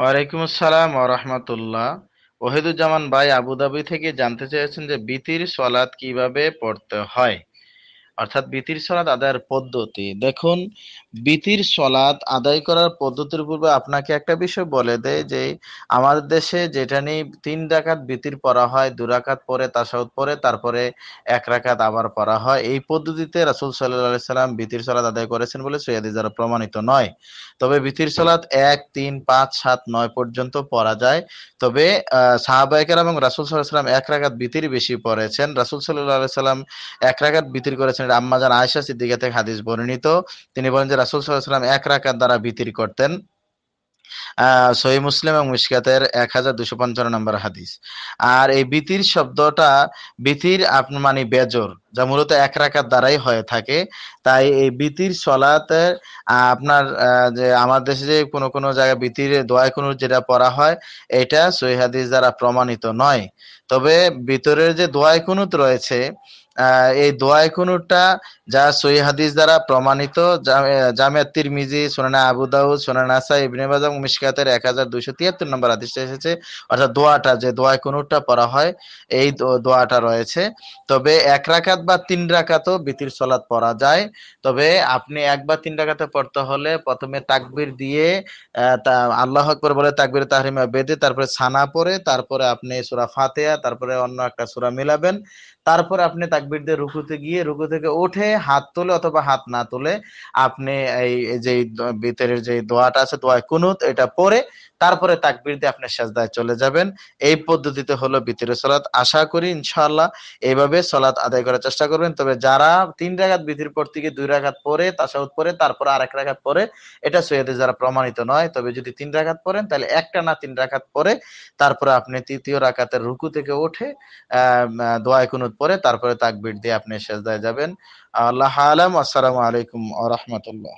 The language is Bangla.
ওয়ালাইকুম আসসালাম রাহমাতুল্লাহ ওহিদুজ্জামান ভাই আবুধাবি থেকে জানতে চেয়েছেন যে বিতির সলাৎ কিভাবে পড়তে হয় অর্থাৎ বিতির সলাদ আদায়ের পদ্ধতি দেখুন বিতির সলাদ আদায় করার পদ্ধতির পূর্বে আপনাকে একটা বিষয় বলে দেয় যে আমাদের দেশে যেটা নিয়ে তিন রাকাত বিতির পড়া হয় দু রাকাত পরে তাসাউদ পরে তারপরে এক রাকাত আবার পড়া হয় এই পদ্ধতিতে রাসুল সাল্লাহ সাল্লাম বিতির সলাদ আদায় করেছেন বলে সৈয়াদি যারা প্রমাণিত নয় তবে বিতির সলাদ এক তিন পাঁচ সাত নয় পর্যন্ত পড়া যায় তবে সাহাবাহিকের এবং রাসুল সাল্লাহ সাল্লাম এক রাকাত বিতির বেশি পড়েছেন রাসুল সাল্লাহ সাল্লাম এক রাকাত বিতির করেছেন তিনি আম্মাজান আয়সা সিদ্দিকা থেকে হাদিস বর্ণিত তিনি বলেন যে রাসুল সাল্লাম এক রাকার দ্বারা ভিতির করতেন সহি মুসলিম এবং মুশকাতের এক হাজার দুশো পঞ্চান্ন নম্বর হাদিস আর এই বিতির শব্দটা বিতির আপনার মানে বেজর যা মূলত এক রাখার দ্বারাই হয়ে থাকে তাই এই বিতির সলাতে আপনার যে আমার দেশে যে কোনো কোনো জায়গায় বিতির দোয়া কোনো যেটা পড়া হয় এটা সহি হাদিস দ্বারা প্রমাণিত নয় তবে ভিতরের যে দোয়াই কুনুত রয়েছে এই দোয়াই কুনুটা যা সই হাদিস দ্বারা প্রমাণিত জামিয়া তিরমিজি সোনানা আবু সোনানা আসা ইবনে বাজাম মিশকাতের এক হাজার দুইশো তিয়াত্তর নম্বর হাদিসটা এসেছে অর্থাৎ দোয়াটা যে দোয়াই কুনুটা পড়া হয় এই দোয়াটা রয়েছে তবে এক রাকাত বা তিন রাকাতও বিতির সলাত পড়া যায় তবে আপনি এক বা তিন রাকাতে পড়তে হলে প্রথমে তাকবির দিয়ে আল্লাহ আকবর বলে তাকবির তাহরিমা বেঁধে তারপরে ছানা পরে তারপরে আপনি সুরা ফাতেয়া তারপরে অন্য একটা সুরা মিলাবেন তারপরে আপনি তাক তাকবির দিয়ে রুকুতে গিয়ে রুকু থেকে উঠে হাত তোলে অথবা হাত না তোলে আপনি এই যে ভিতরের যে দোয়াটা আছে দোয়া কুনুত এটা পরে তারপরে তাকবির দিয়ে আপনি সাজদায় চলে যাবেন এই পদ্ধতিতে হলো ভিতরে সলাৎ আশা করি ইনশাআল্লাহ এইভাবে সলাৎ আদায় করার চেষ্টা করবেন তবে যারা তিন রাঘাত বিধির পর থেকে দুই রাঘাত পরে তাসাউদ পরে তারপরে আরেক রাঘাত পরে এটা সৈয়দে যারা প্রমাণিত নয় তবে যদি তিন রাঘাত পরেন তাহলে একটা না তিন রাখাত পরে তারপরে আপনি তৃতীয় রাখাতের রুকু থেকে উঠে আহ দোয়া কুনুত পরে তারপরে তাক তাকবির দিয়ে আপনি সেজদায় যাবেন আল্লাহ আলম আসসালামু আলাইকুম আ রহমতুল্লাহ